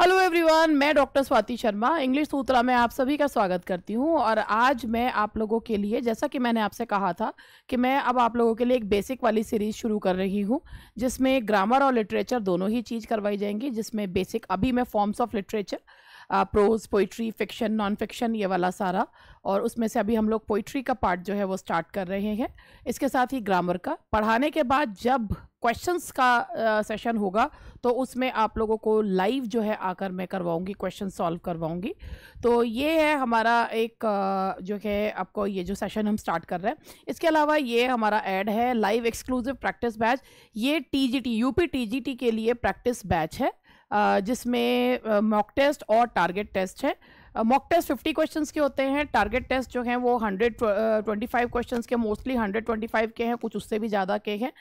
Hello everyone मैं doctor Swati Sharma English Sutra में आप सभी का स्वागत करती हूं और आज मैं आप लोगों के लिए जैसा कि मैंने आपसे कहा था कि मैं अब आप लोगों के लिए एक बेसिक वाली सीरीज शुरू कर रही हूं जिसमें ग्रामर और लिटरेचर दोनों ही चीज़ करवाई जाएंगी जिसमें बेसिक अभी मैं forms of literature prose poetry fiction non fiction ये वाला सारा और उसमें से अभी हम लोग पोइट्री का पार्ट जो है वो स्टार्ट कर रहे हैं इसके साथ ही ग्रामर का पढ़ाने के बाद जब क्वेश्चंस का सेशन uh, होगा तो उसमें आप लोगों को लाइव जो है आकर मैं करवाऊंगी क्वेश्चन सॉल्व करवाऊंगी तो ये है हमारा एक uh, जो है आपको ये जो सेशन हम स्टार्ट कर रहे हैं इसके अलावा ये हमारा ऐड है लाइव एक्सक्लूसिव प्रैक्टिस बैच ये टीजीटी यूपी टीजीटी के लिए प्रैक्टिस बैच है uh, जिसमें मॉक टेस्ट और टारगेट टेस्ट है मॉक टेस्ट फिफ्टी क्वेश्चन के होते हैं टारगेट टेस्ट जो हैं वो हंड्रेड ट्वेंटी फाइव क्वेश्चन के मोस्टली हंड्रेड ट्वेंटी फाइव के हैं कुछ उससे भी ज़्यादा के हैं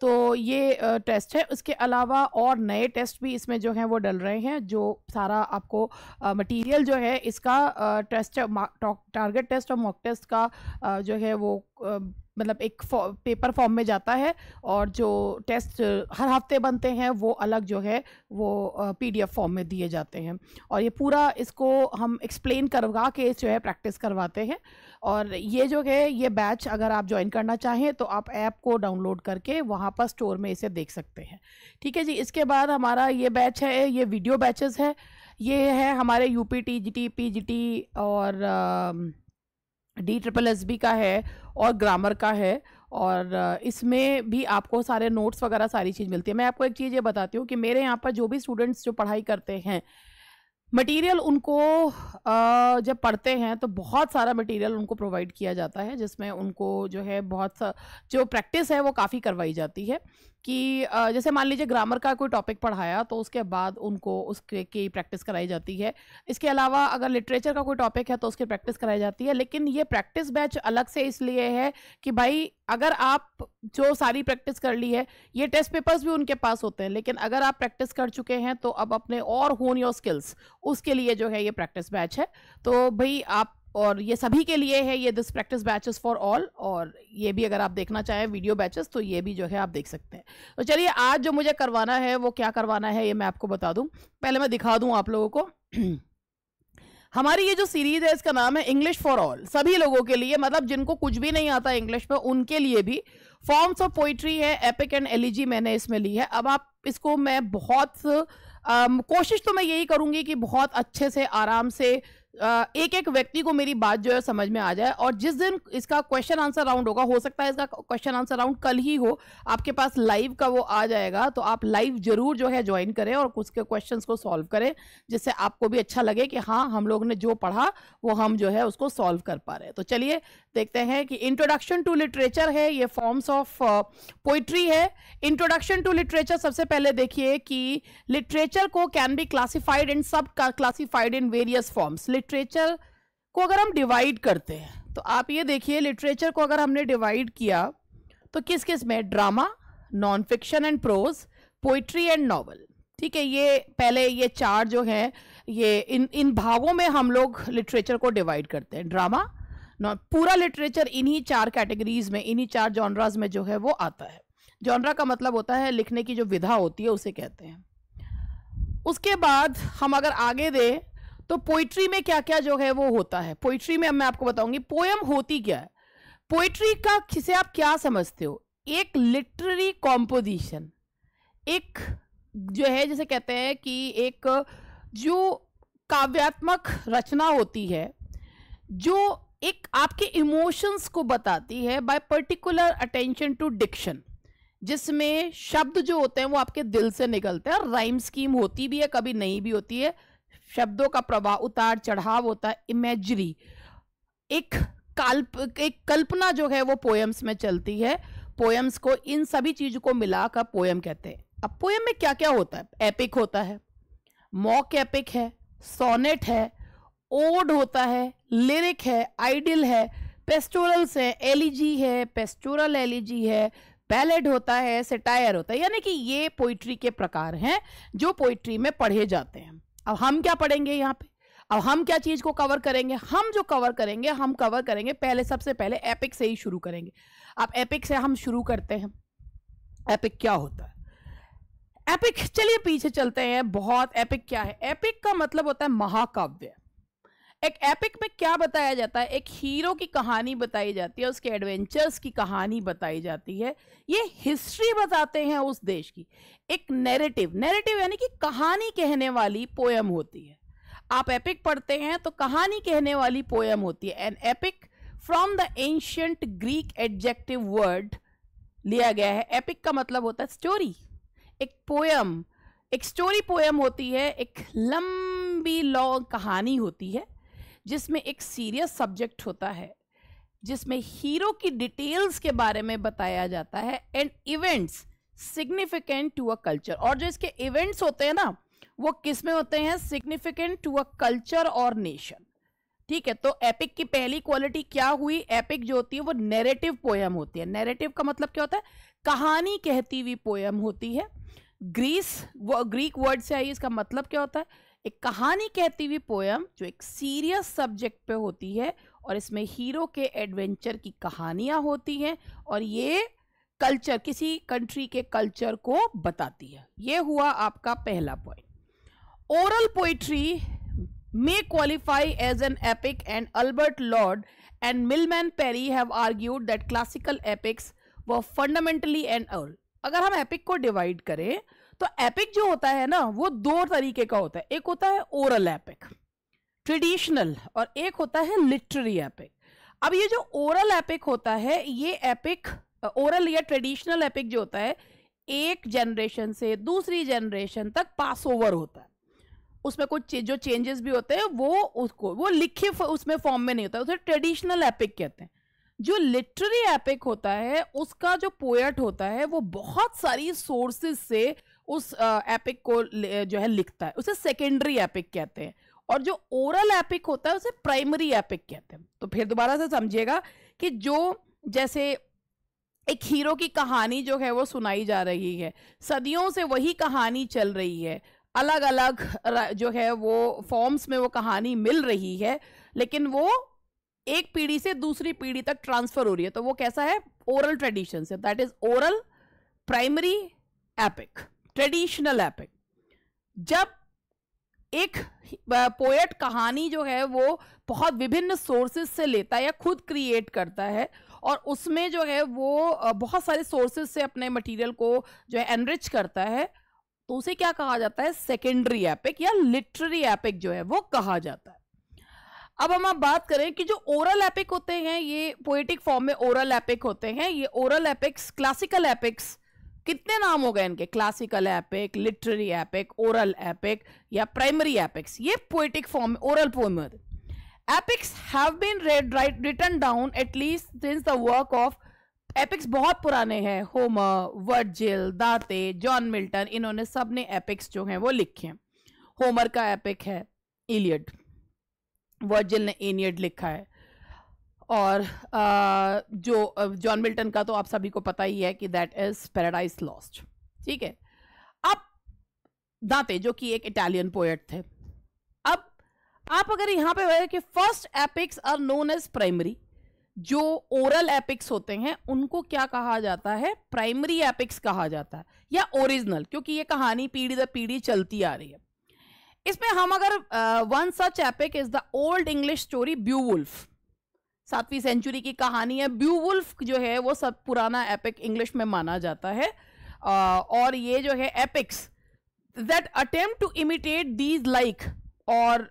तो ये टेस्ट है उसके अलावा और नए टेस्ट भी इसमें जो हैं वो डल रहे हैं जो सारा आपको मटीरियल जो है इसका टेस्ट टारगेट टेस्ट और मॉक टेस्ट का जो है वो मतलब एक पेपर फॉर्म में जाता है और जो टेस्ट हर हफ्ते बनते हैं वो अलग जो है वो पीडीएफ फॉर्म में दिए जाते हैं और ये पूरा इसको हम एक्सप्लेन करवा के जो है प्रैक्टिस करवाते हैं और ये जो है ये बैच अगर आप ज्वाइन करना चाहें तो आप ऐप को डाउनलोड करके वहाँ पर स्टोर में इसे देख सकते हैं ठीक है जी इसके बाद हमारा ये बैच है ये वीडियो बैचेस है ये है हमारे U P T G T P G T और आ, डी ट्रिपल एस बी का है और ग्रामर का है और uh, इसमें भी आपको सारे नोट्स वगैरह सारी चीज़ मिलती है मैं आपको एक चीज़ ये बताती हूँ कि मेरे यहाँ पर जो भी स्टूडेंट्स जो पढ़ाई करते हैं मटेरियल उनको uh, जब पढ़ते हैं तो बहुत सारा मटेरियल उनको प्रोवाइड किया जाता है जिसमें उनको जो है बहुत सा जो प्रैक्टिस है वो काफ़ी करवाई जाती है कि जैसे मान लीजिए ग्रामर का कोई टॉपिक पढ़ाया तो उसके बाद उनको उसके की प्रैक्टिस कराई जाती है इसके अलावा अगर लिटरेचर का कोई टॉपिक है तो उसकी प्रैक्टिस कराई जाती है लेकिन ये प्रैक्टिस बैच अलग से इसलिए है कि भाई अगर आप जो सारी प्रैक्टिस कर ली है ये टेस्ट पेपर्स भी उनके पास होते हैं लेकिन अगर आप प्रैक्टिस कर चुके हैं तो अब अपने और होन योर स्किल्स उसके लिए जो है ये प्रैक्टिस बैच है तो भाई आप और ये सभी के लिए है ये this practice batches for all और ये भी अगर आप देखना चाहें वीडियो बैचेस तो ये भी जो है आप देख सकते हैं तो चलिए आज जो मुझे करवाना है वो क्या करवाना है ये मैं आपको बता दूं पहले मैं दिखा दूं आप लोगों को हमारी ये जो सीरीज है इसका नाम है इंग्लिश फॉर ऑल सभी लोगों के लिए मतलब जिनको कुछ भी नहीं आता इंग्लिश में उनके लिए भी फॉर्म्स ऑफ पोइट्री है एपिक एंड एलिजी मैंने इसमें ली है अब आप इसको मैं बहुत आ, कोशिश तो मैं यही करूंगी कि बहुत अच्छे से आराम से एक एक व्यक्ति को मेरी बात जो है समझ में आ जाए और जिस दिन इसका क्वेश्चन आंसर राउंड होगा हो सकता है इसका क्वेश्चन आंसर राउंड कल ही हो आपके पास लाइव का वो आ जाएगा तो आप लाइव जरूर जो है ज्वाइन करें और उसके क्वेश्चन को सॉल्व करें जिससे आपको भी अच्छा लगे कि हाँ हम लोग ने जो पढ़ा वो हम जो है उसको सॉल्व कर पा रहे हैं तो चलिए देखते हैं कि इंट्रोडक्शन टू लिटरेचर है ये फॉर्म्स ऑफ पोइट्री है इंट्रोडक्शन टू लिटरेचर सबसे पहले देखिए कि लिटरेचर को can be classified in sub classified in various forms literature को अगर हम डिवाइड करते हैं तो आप ये देखिए लिटरेचर को अगर हमने डिवाइड किया तो किस किस में drama non fiction and prose poetry and novel ठीक है ये पहले ये चार जो हैं ये इन इन भागों में हम लोग लिटरेचर को डिवाइड करते हैं ड्रामा पूरा लिटरेचर इन्हीं चार कैटेगरीज में इन्हीं चार जॉनराज में जो है वो आता है जॉनरा का मतलब होता है लिखने की जो विधा होती है उसे कहते हैं उसके बाद हम अगर आगे दें तो पोइट्री में क्या क्या जो है वो होता है पोइट्री में मैं आपको बताऊंगी पोएम होती क्या है पोइट्री का किसे आप क्या समझते हो एक लिटरेरी कॉम्पोजिशन एक जो है जैसे कहते हैं कि एक जो काव्यात्मक रचना होती है जो एक आपके इमोशंस को बताती है by particular attention to diction जिसमें शब्द जो होते हैं वो आपके दिल से निकलते हैं और राइम स्कीम होती भी है कभी नहीं भी होती है शब्दों का प्रभाव उतार चढ़ाव होता है इमेजरी एक काल्प एक कल्पना जो है वो पोएम्स में चलती है पोएम्स को इन सभी चीज़ों को मिलाकर पोएम कहते हैं अब पोएम में क्या क्या होता है एपिक होता है मॉक एपिक है सोनेट है ओड होता है लिरिक है आइडियल है पेस्टोरल्स है एलिजी है पेस्टोरल एलिजी है बैलेड होता है सेटायर होता है यानी कि ये पोइट्री के प्रकार हैं जो पोइट्री में पढ़े जाते हैं अब हम क्या पढ़ेंगे यहाँ पे अब हम क्या चीज़ को कवर करेंगे हम जो कवर करेंगे हम कवर करेंगे पहले सबसे पहले एपिक से ही शुरू करेंगे अब एपिक से हम शुरू करते हैं एपिक क्या होता है एपिक चलिए पीछे चलते हैं बहुत एपिक क्या है एपिक का मतलब होता है महाकाव्य एक एपिक में क्या बताया जाता है एक हीरो की कहानी बताई जाती है उसके एडवेंचर्स की कहानी बताई जाती है ये हिस्ट्री बताते हैं उस देश की एक नैरेटिव नैरेटिव यानी कि कहानी कहने वाली पोएम होती है आप एपिक पढ़ते हैं तो कहानी कहने वाली पोएम होती है an epic from the ancient Greek adjective word लिया गया है एपिक का मतलब होता है स्टोरी एक पोएम एक स्टोरी पोएम होती है एक लंबी लॉन्ग कहानी होती है जिसमें एक सीरियस सब्जेक्ट होता है जिसमें हीरो की डिटेल्स के बारे में बताया जाता है and events significant to a culture और जो इसके इवेंट्स होते हैं ना वो किस में होते हैं significant to a culture or nation ठीक है तो एपिक की पहली क्वालिटी क्या हुई एपिक जो होती है वो नैरेटिव पोयम होती है नैरेटिव का मतलब क्या होता है कहानी कहती हुई पोयम होती है ग्रीस वो ग्रीक वर्ड से आई इसका मतलब क्या होता है एक कहानी कहती हुई पोयम जो एक सीरियस सब्जेक्ट पे होती है और इसमें हीरो के एडवेंचर की कहानियां होती हैं और ये कल्चर किसी कंट्री के कल्चर को बताती है ये हुआ आपका पहला point oral poetry may qualify as an epic and Albert Lord and Milman Parry have argued that classical epics were fundamentally and oral. अगर हम एपिक को डिवाइड करें तो एपिक जो होता है ना वो दो तरीके का होता है एक होता है ओरल एपिक ट्रेडिशनल और एक होता है लिटरेरी एपिक अब ये जो ओरल एपिक होता है ये एपिक ओरल या ट्रेडिशनल एपिक जो होता है एक जनरेशन से दूसरी जनरेशन तक पास ओवर होता है उसमें कुछ जो चेंजेस भी होते हैं वो उसको वो लिखे उसमें फॉर्म में नहीं होता उसे ट्रेडिशनल एपिक कहते हैं जो लिटरेरी एपिक होता है उसका जो पोएट होता है वो बहुत सारी सोर्सेज से उस एपिक को जो है लिखता है उसे सेकेंडरी एपिक कहते हैं और जो ओरल एपिक होता है उसे प्राइमरी एपिक कहते हैं तो फिर दोबारा से समझिएगा कि जो जैसे एक हीरो की कहानी जो है वो सुनाई जा रही है सदियों से वही कहानी चल रही है अलग अलग जो है वो फॉर्म्स में वो कहानी मिल रही है लेकिन वो एक पीढ़ी से दूसरी पीढ़ी तक ट्रांसफर हो रही है तो वो कैसा है ओरल ट्रेडिशन से that is oral primary epic traditional epic जब एक पोएट कहानी जो है वो बहुत विभिन्न सोर्सेस से लेता है या खुद क्रिएट करता है और उसमें जो है वो बहुत सारे सोर्सेज से अपने मटेरियल को जो है एनरिच करता है तो उसे क्या कहा जाता है सेकेंडरी एपिक या लिटरेरी एपिक जो है वो कहा जाता है अब हम आप बात करें कि जो ओरल एपिक होते हैं ये पोएटिक फॉर्म में ओरल एपिक होते हैं ये ओरल एपिक्स क्लासिकल एपिक्स कितने नाम हो गए इनके classical epic literary epic oral epic या प्राइमरी एपिक्स ये पोइटिक फॉर्म में oral poem epics have been read write written down at least since the work of epics बहुत पुराने हैं होमर वर्जिल दाते जॉन मिल्टन इन्होंने सब ने एपिक्स जो हैं वो लिखे हैं होमर का एपिक है इलियड वर्जिल ने एनियड लिखा है और जो जॉन मिल्टन का तो आप सभी को पता ही है कि दैट इज पैराडाइज लॉस्ट ठीक है अब दाते जो कि एक इटालियन पोएट थे अब आप अगर यहां पे कि first epics are known as primary जो ओरल एपिक्स होते हैं उनको क्या कहा जाता है प्राइमरी एपिक्स कहा जाता है या ओरिजिनल क्योंकि ये कहानी पीढ़ी दर पीढ़ी चलती आ रही है इसमें हम अगर one such epic is the Old English story Beowulf सातवीं सेंचुरी की कहानी है ब्यूवुल्फ जो है वो सब पुराना एपिक इंग्लिश में माना जाता है और ये जो है epics that attempt to imitate these like और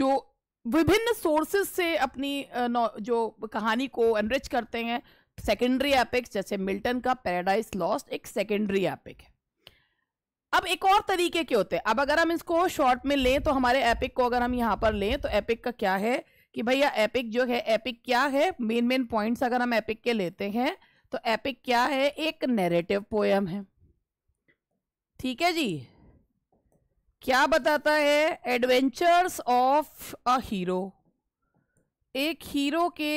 जो विभिन्न सोर्सेस से अपनी जो कहानी को एनरिच करते हैं सेकेंडरी एपिक्स जैसे मिल्टन का पैराडाइज लॉस्ट एक सेकेंडरी एपिक है अब एक और तरीके के होते हैं अब अगर हम इसको शॉर्ट में लें तो हमारे एपिक को अगर हम यहाँ पर लें तो एपिक का क्या है कि भैया एपिक जो है एपिक क्या है मेन मेन पॉइंट्स अगर हम एपिक के लेते हैं तो एपिक क्या है एक नैरेटिव पोएम है ठीक है जी क्या बताता है एडवेंचर्स ऑफ अ हीरो एक हीरो के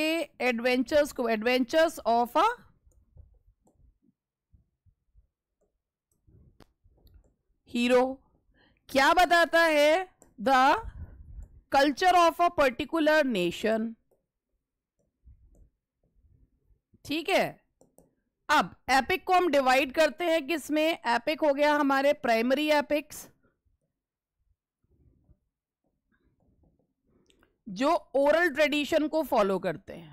एडवेंचर्स को एडवेंचर्स ऑफ अ हीरो क्या बताता है the culture of a particular nation ठीक है अब एपिक को हम डिवाइड करते हैं किसमें एपिक हो गया हमारे प्राइमरी एपिक्स जो ओरल ट्रेडिशन को फॉलो करते हैं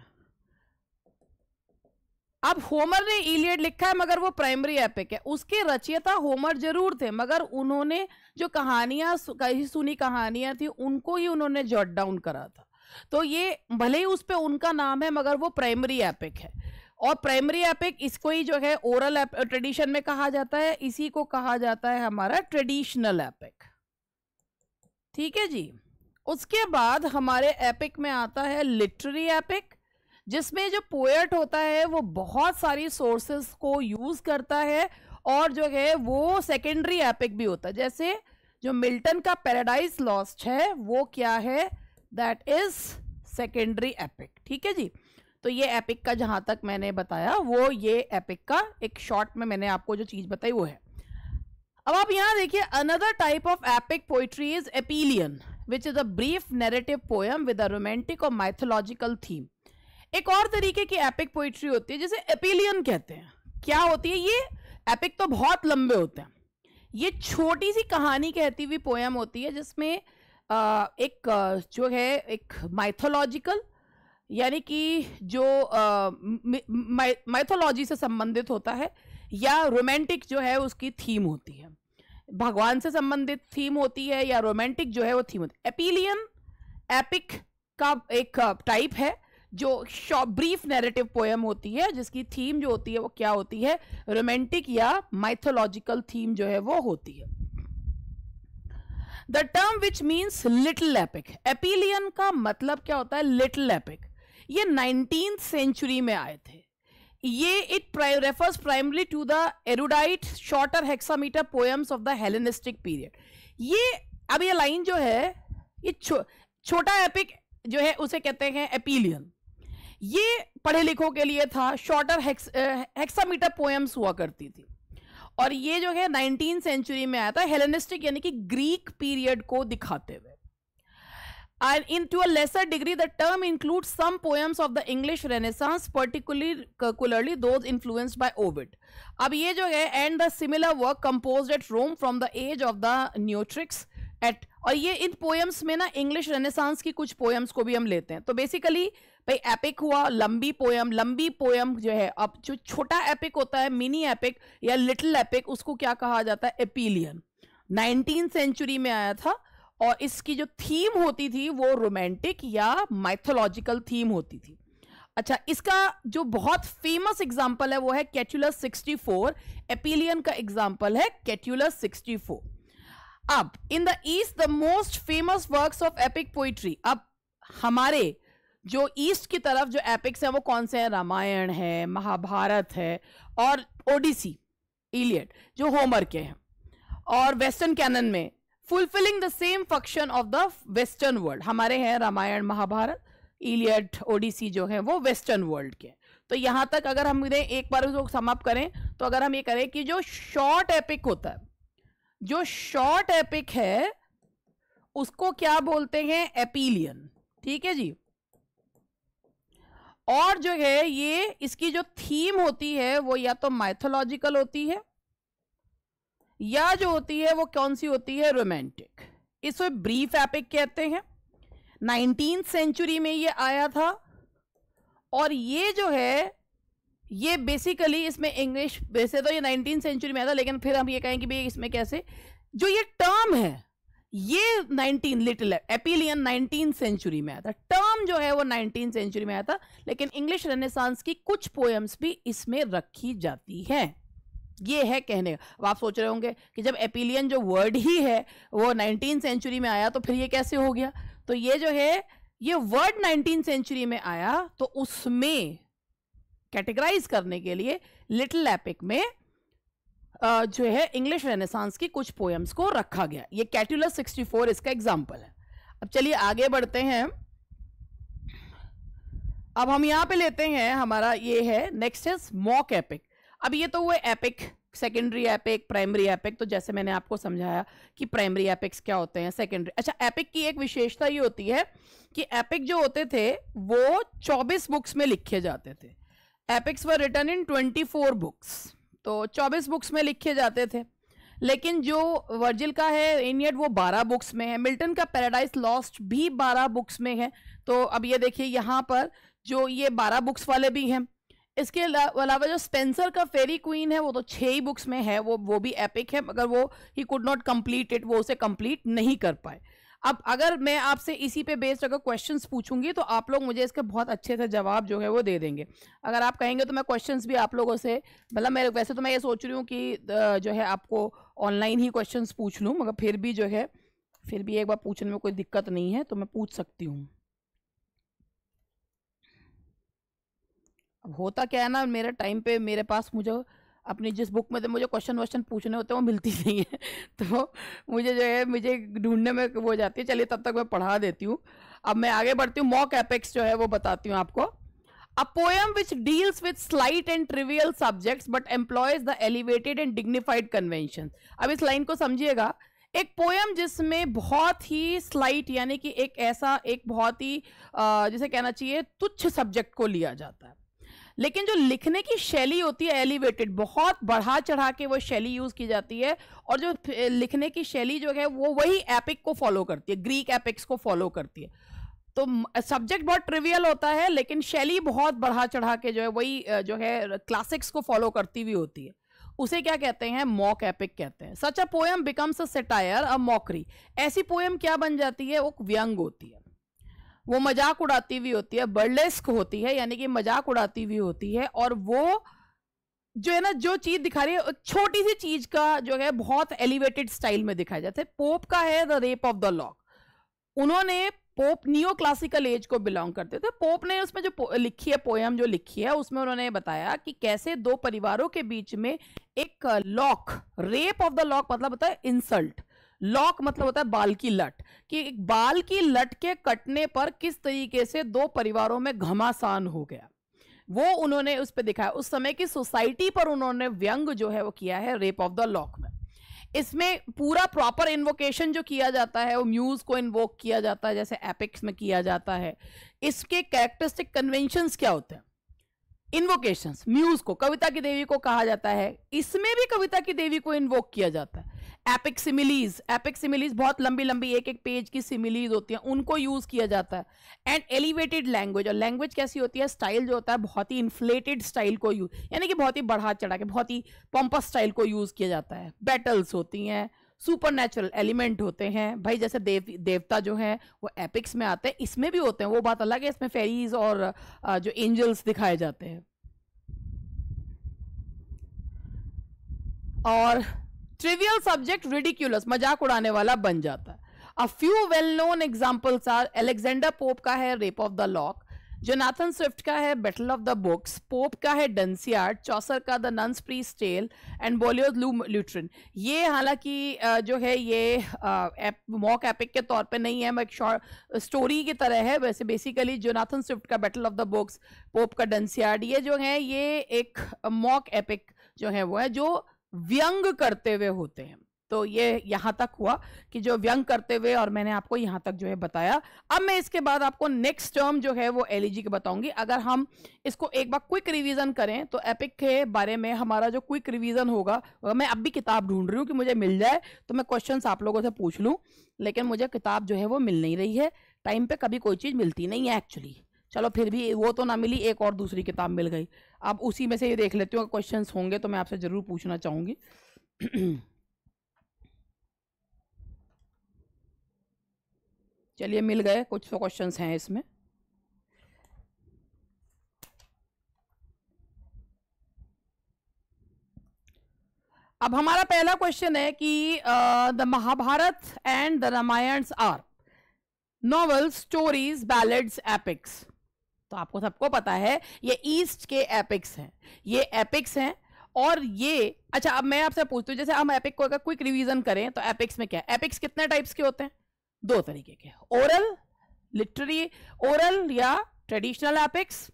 अब होमर ने इलियड लिखा है मगर वो प्राइमरी एपिक है उसके रचयिता होमर जरूर थे मगर उन्होंने जो कहानियां कही सुनी कहानियां थी उनको ही उन्होंने जॉट डाउन करा था तो ये भले ही उस पर उनका नाम है मगर वो प्राइमरी एपिक है और प्राइमरी एपिक इसको ही जो है ओरल ट्रेडिशन में कहा जाता है इसी को कहा जाता है हमारा ट्रेडिशनल एपिक ठीक है जी उसके बाद हमारे एपिक में आता है लिटरी एपिक जिसमें जो पोएट होता है वो बहुत सारी सोर्सेस को यूज़ करता है और जो है वो सेकेंडरी एपिक भी होता है जैसे जो मिल्टन का पैराडाइज लॉस्ट है वो क्या है दैट इज सेकेंडरी एपिक ठीक है जी तो ये एपिक का जहां तक मैंने बताया वो ये एपिक का एक शॉर्ट में मैंने आपको जो चीज़ बताई वो है अब आप यहां देखिए another type of epic poetry is epyllion which is a brief narrative poem with a romantic or mythological theme एक और तरीके की एपिक पोइट्री होती है जिसे एपिलियन कहते हैं क्या होती है ये एपिक तो बहुत लंबे होते हैं ये छोटी सी कहानी कहती हुई पोएम होती है जिसमें एक जो है एक माइथोलॉजिकल यानी कि जो माइथोलॉजी से संबंधित होता है या रोमांटिक जो है उसकी थीम होती है भगवान से संबंधित थीम होती है या रोमांटिक जो है वो थीम होती है एपिलियन एपिक का एक टाइप है जो ब्रीफ नैरेटिव पोएम होती है जिसकी थीम जो होती है वो क्या होती है रोमेंटिक या माइथोलॉजिकल थीम जो है वो होती है the term which means little epic epyllion का मतलब क्या होता है लिटिल एपिक ये नाइनटीन सेंचुरी में आए थे ये it refers primary to the erudite shorter hexameter poems of the Hellenistic period ये अब ये लाइन जो है ये छो, छोटा एपिक जो है उसे कहते हैं एपीलियन ये पढ़े लिखों के लिए था शॉर्टर हेक्सामीटर पोएम्स हुआ करती थी और ये जो है नाइनटीन सेंचुरी में आया था हेलेनिस्टिक यानी कि ग्रीक पीरियड को दिखाते हुए and in to a lesser degree the term includes some poems of the english renaissance particularly particularly those influenced by ovid अब ये जो है and the similar work composed at rome from the age of the neotrix at और ये इन poems में ना English Renaissance की कुछ poems को भी हम लेते हैं तो basically भाई एपिक हुआ लंबी पोयम लंबी पोयम जो है अब जो छोटा एपिक होता है मिनी एपिक या लिटिल एपिक उसको क्या कहा जाता है एपीलियन नाइनटीन सेंचुरी में आया था और इसकी जो थीम होती थी वो रोमांटिक या माइथोलॉजिकल थीम होती थी अच्छा इसका जो बहुत फेमस एग्जाम्पल है वो है कैचुलर 64 एपीलियन का एग्जाम्पल है कैचुलर 64 अब in the east the most famous works of epic poetry अब हमारे जो ईस्ट की तरफ जो एपिक्स हैं वो कौन से हैं रामायण है महाभारत है और ओडिसी इलियड जो होमर के हैं और वेस्टर्न कैनन में fulfilling the same function of the western world हमारे हैं रामायण महाभारत इलियड ओडिसी जो है वो वेस्टर्न वर्ल्ड के तो यहाँ तक अगर हम इन्हें एक बार उसको समाप्त करें तो अगर हम ये करें कि जो शॉर्ट एपिक होता है जो शॉर्ट एपिक है उसको क्या बोलते हैं एपीलियन ठीक है जी और जो है ये इसकी जो थीम होती है वो या तो माइथोलॉजिकल होती है या जो होती है वो कौन सी होती है रोमांटिक इसको ब्रीफ एपिक कहते हैं नाइनटीन सेंचुरी में ये आया था और ये जो है ये बेसिकली इसमें इंग्लिश वैसे तो ये नाइनटीन सेंचुरी में आया था लेकिन फिर हम ये कहें कि भाई इसमें कैसे जो ये टर्म है ये 19 लिटिल एपिलियन 19 सेंचुरी में आया था टर्म जो है वो 19 सेंचुरी में आया था लेकिन इंग्लिश रेनेसांस की कुछ पोएम्स भी इसमें रखी जाती है ये है कहने अब आप सोच रहे होंगे कि जब एपिलियन जो वर्ड ही है वो 19 सेंचुरी में आया तो फिर ये कैसे हो गया तो ये जो है ये वर्ड 19 सेंचुरी में आया तो उसमें कैटेगराइज करने के लिए लिटिल एपिक में जो है इंग्लिश रेनेसांस की कुछ पोएम्स को रखा गया ये कैटुलस 64 इसका एग्जांपल है अब चलिए आगे बढ़ते हैं अब हम यहां पे लेते हैं हमारा ये है नेक्स्ट है मॉक एपिक अब ये तो वो epic secondary epic primary epic तो जैसे मैंने आपको समझाया कि प्राइमरी एपिक्स क्या होते हैं सेकेंडरी अच्छा एपिक की एक विशेषता ये होती है कि एपिक जो होते थे वो 24 बुक्स में लिखे जाते थे epics were written in 24 books तो चौबीस बुक्स में लिखे जाते थे लेकिन जो वर्जिल का है इनियड वो 12 बुक्स में है मिल्टन का पैराडाइज लॉस्ट भी बारह बुक्स में है तो अब ये देखिए यहाँ पर जो ये बारह बुक्स वाले भी हैं इसके अलावा जो स्पेंसर का फेरी क्वीन है वो तो छः ही बुक्स में है वो वो भी एपिक है मगर वो ही कुड नॉट कम्प्लीट इट वो उसे कंप्लीट नहीं कर पाए अब अगर मैं आपसे इसी पे बेस्ड अगर क्वेश्चंस पूछूंगी तो आप लोग मुझे इसके बहुत अच्छे से जवाब जो है वो दे देंगे अगर आप कहेंगे तो मैं क्वेश्चंस भी आप लोगों से मतलब मैं वैसे तो मैं ये सोच रही हूँ कि जो है आपको ऑनलाइन ही क्वेश्चंस पूछ लूँ मगर फिर भी जो है फिर भी एक बार पूछने में कोई दिक्कत नहीं है तो मैं पूछ सकती हूँ अब होता क्या है ना मेरे टाइम पे मेरे पास मुझे अपनी जिस बुक में तो मुझे क्वेश्चन वोश्चन पूछने होते हैं वो मिलती नहीं है तो मुझे जो है मुझे ढूंढने में वो जाती है चलिए तब तक मैं पढ़ा देती हूँ अब मैं आगे बढ़ती हूँ मॉक एपेक्स जो है वो बताती हूँ आपको a poem which deals with slight and trivial subjects but employs the elevated and dignified convention अब इस लाइन को समझिएगा एक पोयम जिसमें बहुत ही स्लाइट यानी कि एक ऐसा एक बहुत ही जैसे कहना चाहिए तुच्छ सब्जेक्ट को लिया जाता है लेकिन जो लिखने की शैली होती है एलिवेटेड बहुत बढ़ा चढ़ा के वो शैली यूज की जाती है और जो लिखने की शैली जो है वो वही एपिक को फॉलो करती है ग्रीक एपिक्स को फॉलो करती है तो सब्जेक्ट बहुत ट्रिवियल होता है लेकिन शैली बहुत बढ़ा चढ़ा के जो है वही जो है क्लासिक्स को फॉलो करती हुई होती है उसे क्या कहते हैं मॉक एपिक कहते हैं such a poem becomes a satire a mockery ऐसी पोएम क्या बन जाती है वो व्यंग होती है वो मजाक उड़ाती हुई होती है बर्लेस्क होती है यानी कि मजाक उड़ाती हुई होती है और वो जो है ना जो चीज दिखा रही है छोटी सी चीज का जो है बहुत एलिवेटेड स्टाइल में दिखाया जाता है पोप का है the rape of the lock उन्होंने पोप नियो क्लासिकल एज को बिलोंग करते थे पोप ने उसमें जो लिखी है पोयम जो लिखी है उसमें उन्होंने बताया कि कैसे दो परिवारों के बीच में एक lock rape of the lock मतलब होता है इंसल्ट लॉक मतलब होता है बाल की लट कि बाल की लट के कटने पर किस तरीके से दो परिवारों में घमासान हो गया वो उन्होंने उस पर दिखाया उस समय की सोसाइटी पर उन्होंने व्यंग जो है वो किया है रेप ऑफ द लॉक में इसमें पूरा प्रॉपर इन्वोकेशन जो किया जाता है वो म्यूज को इन्वोक किया जाता है जैसे एपिक्स में किया जाता है इसके कैरेक्टरिस्टिक कन्वेंशन क्या होते हैं इन्वोकेशन म्यूज को कविता की देवी को कहा जाता है इसमें भी कविता की देवी को इन्वोक किया जाता है एपिक सिमिलीज एपिक सिमिलीज बहुत लंबी लंबी एक एक पेज की सिमिलीज होती हैं उनको यूज किया जाता है एंड एलिवेटेड लैंग्वेज और लैंग्वेज कैसी होती है स्टाइल जो होता है बहुत ही इन्फ्लेटेड स्टाइल को यूज यानी कि बहुत ही बढ़ा चढ़ा के बहुत ही पम्पस स्टाइल को यूज किया जाता है बैटल्स होती हैं सुपर नेचुरल एलिमेंट होते हैं भाई जैसे देव देवता जो हैं वो एपिक्स में आते हैं इसमें भी होते हैं वो बात अलग है इसमें फेरीज और जो एंजल्स दिखाए जाते हैं और ट्रिवियल सब्जेक्ट रिडिक्यूलस मजाक उड़ाने वाला बन जाता है a few well known examples are Alexander Pope का है rape of the lock Jonathan Swift का है battle of the books Pope का है डंसियार्ड चौसर का द नंस प्री स्टेल एंड बॉलीवुड ल्यूट्रन ये हालांकि जो है ये मॉक एपिक के तौर पे नहीं है एक शॉर्ट स्टोरी की तरह है वैसे बेसिकली जोनाथन स्विफ्ट का battle of the books Pope का डंसियार्ड ये जो है ये एक मॉक एपिक जो है वो है जो व्यंग करते हुए होते हैं तो ये यहां तक हुआ कि जो व्यंग करते हुए और मैंने आपको यहां तक जो है बताया अब मैं इसके बाद आपको नेक्स्ट टर्म जो है वो एलिजी e के बताऊंगी अगर हम इसको एक बार क्विक रिवीजन करें तो एपिक के बारे में हमारा जो क्विक रिवीजन होगा मैं अब भी किताब ढूंढ रही हूँ कि मुझे मिल जाए तो मैं क्वेश्चन आप लोगों से पूछ लूँ लेकिन मुझे किताब जो है वो मिल नहीं रही है टाइम पर कभी कोई चीज़ मिलती नहीं है एक्चुअली चलो फिर भी वो तो ना मिली एक और दूसरी किताब मिल गई अब उसी में से ये देख लेती हूँ क्वेश्चन होंगे तो मैं आपसे ज़रूर पूछना चाहूँगी चलिए मिल गए कुछ सौ तो क्वेश्चन हैं इसमें अब हमारा पहला क्वेश्चन है कि the Mahabharata and the Ramayana are novels stories ballads epics तो आपको सबको पता है ये ईस्ट के एपिक्स हैं ये एपिक्स हैं और ये अच्छा अब मैं आपसे पूछती हूँ जैसे हम एपिक को अगर क्विक रिवीजन करें तो एपिक्स में क्या एपिक्स कितने टाइप्स के होते हैं दो तरीके के ओरल लिटरी ओरल या ट्रेडिशनल एपिक्स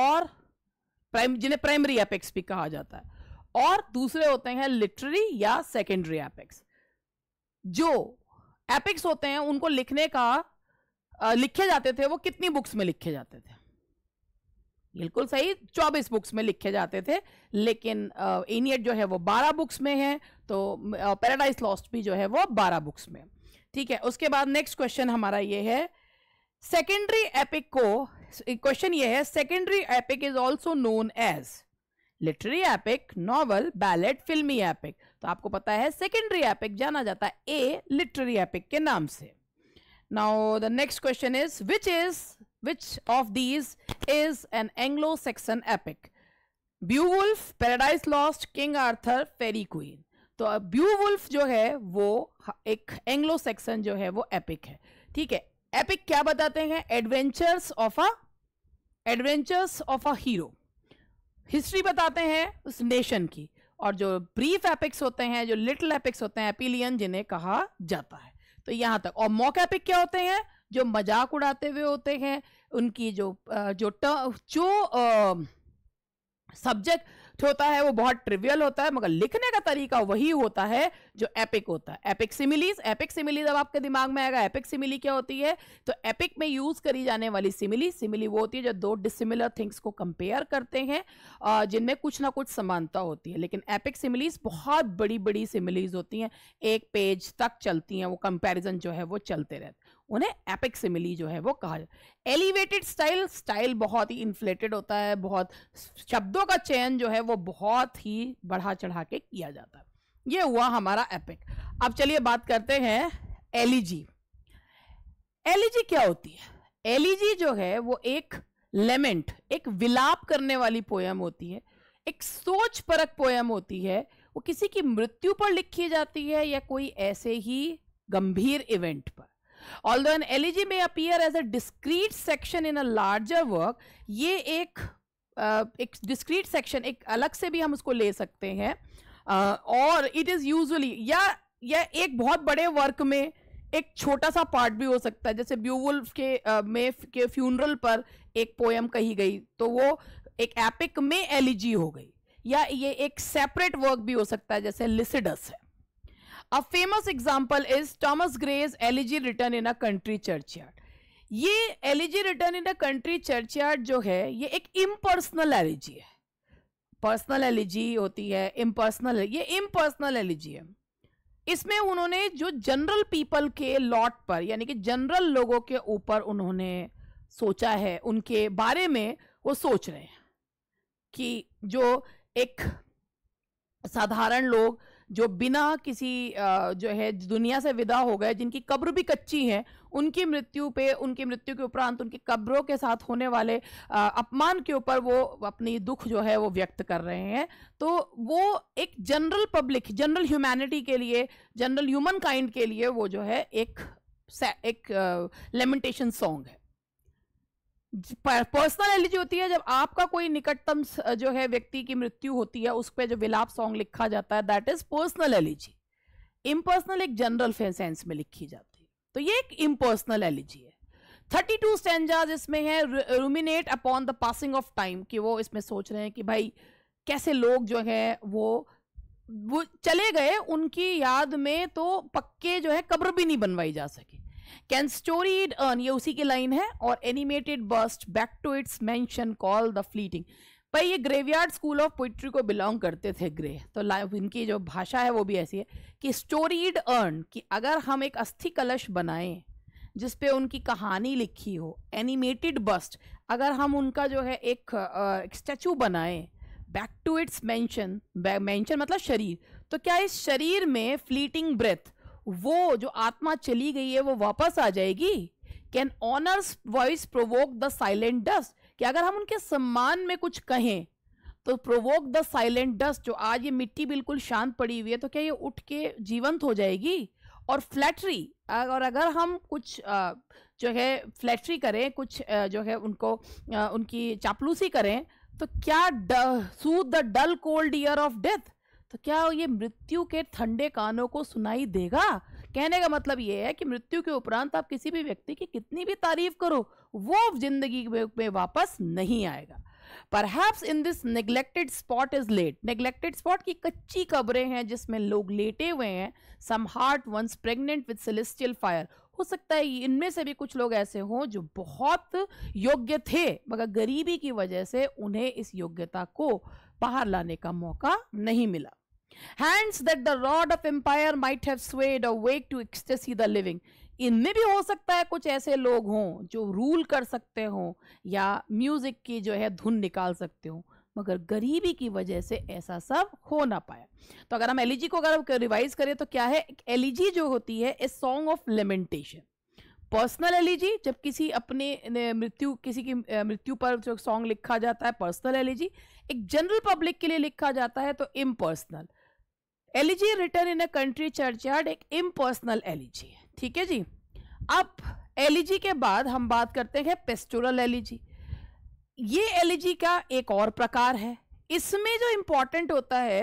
और प्राइम जिन्हें प्राइमरी एपिक्स भी कहा जाता है और दूसरे होते हैं लिटरी या सेकेंडरी एपिक्स जो एपिक्स होते हैं उनको लिखने का लिखे जाते थे वो कितनी बुक्स में लिखे जाते थे बिल्कुल सही चौबीस बुक्स में लिखे जाते थे लेकिन एनियट जो है वो बारह बुक्स में है तो पैराडाइज लॉस्ट भी जो है वो बारह बुक्स में ठीक है उसके बाद नेक्स्ट क्वेश्चन हमारा ये है सेकेंडरी एपिक को क्वेश्चन ये है secondary epic is also known as literary epic novel ballad फिल्मी एपिक तो आपको पता है सेकेंडरी एपिक जाना जाता है ए लिटरी एपिक के नाम से now the next question is which is Which of these is an Anglo-Saxon epic? Beowulf Paradise Lost King Arthur Faerie Queene तो ब्यूवुल्फ जो है वो एक एंग्लो सेक्शन जो है वो एपिक है ठीक है एपिक क्या बताते हैं adventures of a adventures of a hero history बताते हैं उस नेशन की और जो ब्रीफ एपिक्स होते हैं जो लिटिल एपिक्स होते हैं एपिलियन जिन्हें कहा जाता है तो यहां तक और मॉक एपिक क्या होते हैं जो मजाक उड़ाते हुए होते हैं उनकी जो जो जो सब्जेक्ट होता है वो बहुत ट्रिवियल होता है मगर लिखने का तरीका वही होता है जो एपिक होता है एपिक सिमिलीज एपिक सिमिलीज अब आपके दिमाग में आएगा एपिक सिमिली क्या होती है तो एपिक में यूज करी जाने वाली सिमिली सिमिली वो होती है जो दो डिसिमिलर थिंग्स को कंपेयर करते हैं जिनमें कुछ ना कुछ समानता होती है लेकिन एपिक सिमिलीज बहुत बड़ी बड़ी सिमिलीज होती हैं एक पेज तक चलती हैं वो कंपेरिजन जो है वो चलते रहते उन्हें एपिक सिमिली जो है वो कहा एलिवेटेड स्टाइल स्टाइल बहुत ही इन्फ्लेटेड होता है बहुत शब्दों का चयन जो है वो बहुत ही बढ़ा चढ़ा के किया जाता है ये हुआ हमारा एपिक अब चलिए बात करते हैं एलिजी एलिजी e e क्या होती है एलिजी e जो है वो एक लेमेंट एक विलाप करने वाली पोयम होती है एक सोच परक पोयम होती है वो किसी की मृत्यु पर लिखी जाती है या कोई ऐसे ही गंभीर इवेंट पर ऑल्दो एन एलिजी में appear as a discrete section in a larger work ये एक एक डिस्क्रीट सेक्शन एक अलग से भी हम उसको ले सकते हैं और इट इज़ यूजुअली या या एक बहुत बड़े वर्क में एक छोटा सा पार्ट भी हो सकता है जैसे ब्यूवुल्फ के uh, में के फ्यूनरल पर एक पोएम कही गई तो वो एक एपिक में एलिजी e हो गई या ये एक सेपरेट वर्क भी हो सकता है जैसे लिसिडस है famous example is Thomas Gray's elegy written in a country churchyard ये elegy written in a country churchyard जो है ये एक इम्पर्सनल एलिजी है पर्सनल एलिजी होती है इम्पर्सनल ये इम्पर्सनल एलिजी है इसमें उन्होंने जो जनरल पीपल के लॉट पर यानी कि जनरल लोगों के ऊपर उन्होंने सोचा है उनके बारे में वो सोच रहे हैं कि जो एक साधारण लोग जो बिना किसी जो है दुनिया से विदा हो गए जिनकी कब्र भी कच्ची है उनकी मृत्यु पे उनकी मृत्यु के उपरांत उनकी कब्रों के साथ होने वाले अपमान के ऊपर वो अपनी दुख जो है वो व्यक्त कर रहे हैं तो वो एक जनरल पब्लिक जनरल ह्यूमैनिटी के लिए जनरल ह्यूमन काइंड के लिए वो जो है एक एक लेमेंटेशन सॉन्ग है पर्सनल एलिजी होती है जब आपका कोई निकटतम जो है व्यक्ति की मृत्यु होती है उस पर जो विलाप सॉन्ग लिखा जाता है that is personal elegy impersonal एक जनरल सेंस में लिखी जाती है तो ये एक इम्पर्सनल एलिजी है थर्टी टू स्टेंजाज इसमें है ruminate upon the passing of time कि वो इसमें सोच रहे हैं कि भाई कैसे लोग जो है वो वो चले गए उनकी याद में तो पक्के जो है कब्र भी नहीं बनवाई जा सकी कैन स्टोरी इट अर्न ये उसी की लाइन है और animated bust back to its mansion call the fleeting भाई ये ग्रेवयार्ड स्कूल ऑफ पोइट्री को बिलोंग करते थे ग्रे तो इनकी जो भाषा है वो भी ऐसी है कि स्टोरीड अर्न कि अगर हम एक अस्थि कलश बनाएं जिस पे उनकी कहानी लिखी हो एनिमेटेड बस्ट अगर हम उनका जो है एक, एक स्टैचू बनाएं back to its mansion mansion मतलब शरीर तो क्या इस शरीर में फ्लीटिंग ब्रेथ वो जो आत्मा चली गई है वो वापस आ जाएगी can honour's voice provoke the silent dust कि अगर हम उनके सम्मान में कुछ कहें तो प्रोवोक द साइलेंट डस्ट जो आज ये मिट्टी बिल्कुल शांत पड़ी हुई है तो क्या ये उठ के जीवंत हो जाएगी और फ्लैटरी और अगर हम कुछ जो है फ्लैटरी करें कुछ जो है उनको उनकी चापलूसी करें तो क्या soothe the dull cold ear of death तो क्या ये मृत्यु के ठंडे कानों को सुनाई देगा कहने का मतलब ये है कि मृत्यु के उपरांत आप किसी भी व्यक्ति की कितनी भी तारीफ करो वो जिंदगी में वापस नहीं आएगा perhaps in this neglected spot is laid neglected spot की कच्ची कब्रें हैं जिसमें लोग लेटे हुए हैं some heart once pregnant with celestial fire हो सकता है इनमें से भी कुछ लोग ऐसे हों जो बहुत योग्य थे मगर गरीबी की वजह से उन्हें इस योग्यता को बाहर लाने का मौका नहीं मिला hands that the rod of empire might have swayed a wake to ecstasy the living इनमें भी हो सकता है कुछ ऐसे लोग हों जो रूल कर सकते हों या म्यूजिक की जो है धुन निकाल सकते हों मगर गरीबी की वजह से ऐसा सब हो ना पाया तो अगर हम एलिजी e को अगर रिवाइज करें तो क्या है एलिजी e जो होती है a song of lamentation personal elegy जब किसी अपने मृत्यु किसी की मृत्यु पर जो सॉन्ग लिखा जाता है पर्सनल एलिजी e एक जनरल पब्लिक के लिए लिखा जाता है तो impersonal elegy written in a country churchyard एक इम्पर्सनल एलिजी है ठीक है जी अब एलिजी के बाद हम बात करते हैं पेस्टोरल एलिजी ये एलिजी का एक और प्रकार है इसमें जो इम्पॉर्टेंट होता है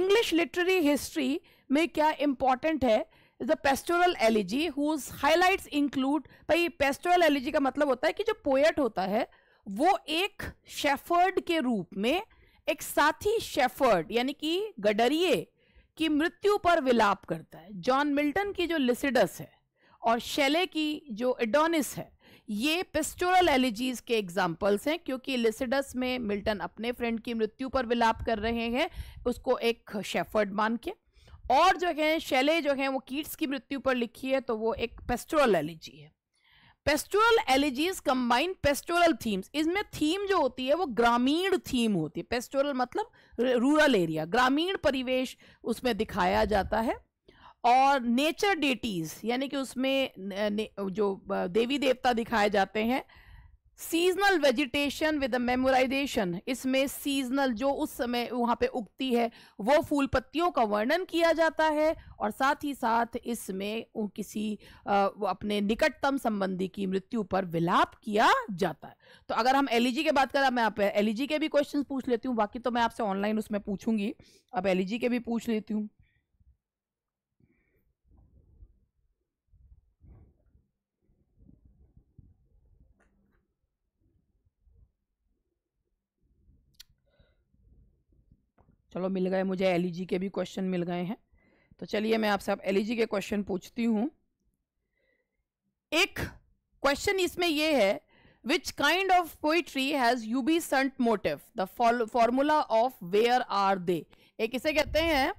इंग्लिश लिटरेरी हिस्ट्री में क्या इम्पॉर्टेंट है the pastoral elegy whose highlights include भाई पेस्टोरल एलिजी का मतलब होता है कि जो पोएट होता है वो एक शेफर्ड के रूप में एक साथी शेफर्ड यानी कि गडरिए की मृत्यु पर विलाप करता है जॉन मिल्टन की जो लिसिडस है और शैले की जो एडोनिस है ये पिस्टोरल एलिजीज के एग्जाम्पल्स हैं क्योंकि लिसिडस में मिल्टन अपने फ्रेंड की मृत्यु पर विलाप कर रहे हैं उसको एक शेफर्ड मान के और जो है शैले जो है वो कीट्स की मृत्यु पर लिखी है तो वो एक पेस्टोरल एलिजी है pastoral elegies combine pastoral themes इसमें थीम जो होती है वो ग्रामीण थीम होती है पेस्टोरल मतलब रूरल एरिया ग्रामीण परिवेश उसमें दिखाया जाता है और नेचर डेटीज यानी कि उसमें जो देवी देवता दिखाए जाते हैं सीजनल वेजिटेशन विद मेमोराइजेशन इसमें सीजनल जो उस समय वहाँ पे उगती है वो फूल पत्तियों का वर्णन किया जाता है और साथ ही साथ इसमें किसी आ, अपने निकटतम संबंधी की मृत्यु पर विलाप किया जाता है तो अगर हम एलईजी e के बात करें मैं आप एलईजी e के भी क्वेश्चन पूछ लेती हूँ बाकी तो मैं आपसे ऑनलाइन उसमें पूछूंगी अब एलईजी e के भी पूछ लेती हूँ चलो मिल गए मुझे एल e के भी क्वेश्चन मिल गए हैं तो चलिए मैं आपसे अब एल e के क्वेश्चन पूछती हूँ एक क्वेश्चन इसमें यह है kind of poetry has ubi Sunt motif the formula of where are they एक इसे कहते हैं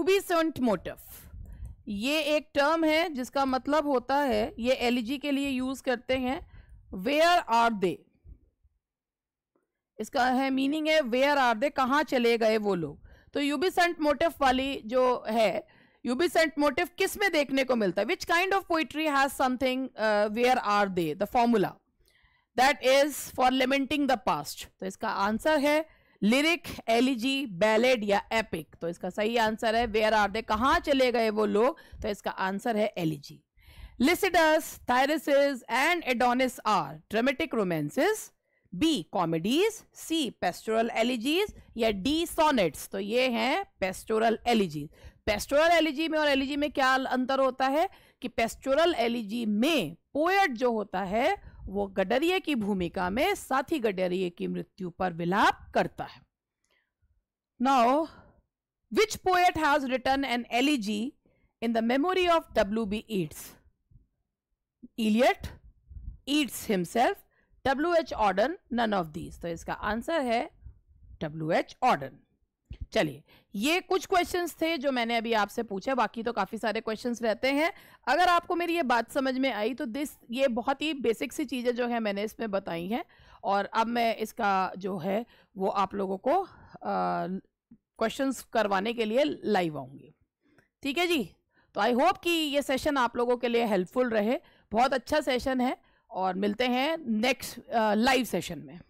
उबी संट मोटिव ये एक टर्म है जिसका मतलब होता है ये एलिजी e के लिए यूज करते हैं वेयर आर दे इसका है मीनिंग है वेयर आर दे कहाँ चले गए वो लोग तो यूबिसेंट मोटिव वाली जो है यूबिसेंट मोटिव किस में देखने को मिलता है which kind of poetry has something where are they the formula that is for lamenting the past तो इसका आंसर है लिरिक एलिजी बैलेड या एपिक तो इसका सही आंसर है वेयर आर दे कहाँ चले गए वो लोग तो इसका आंसर है elegy Lycidas Thyrsis and Adonais are dramatic romances b comedies c pastoral elegies या डी सोनेट्स तो ये हैं पेस्टोरल एलिजीज पेस्टोरल एलिजी में और एलिजी में क्या अंतर होता है कि पेस्टोरल एलिजी में पोएट जो होता है वो गडरिये की भूमिका में साथी गडरिये की मृत्यु पर विलाप करता है now which poet has written an elegy in the memory of W B Yeats Eliot Yeats himself W H Auden none of these तो इसका आंसर है डब्ल्यू एच ऑर्डन चलिए ये कुछ क्वेश्चंस थे जो मैंने अभी आपसे पूछे बाकी तो काफ़ी सारे क्वेश्चंस रहते हैं अगर आपको मेरी ये बात समझ में आई तो दिस ये बहुत ही बेसिक सी चीज़ें जो है मैंने इसमें बताई हैं और अब मैं इसका जो है वो आप लोगों को क्वेश्चंस करवाने के लिए लाइव आऊँगी ठीक है जी तो आई होप कि ये सेशन आप लोगों के लिए हेल्पफुल रहे बहुत अच्छा सेशन है और मिलते हैं नेक्स्ट लाइव सेशन में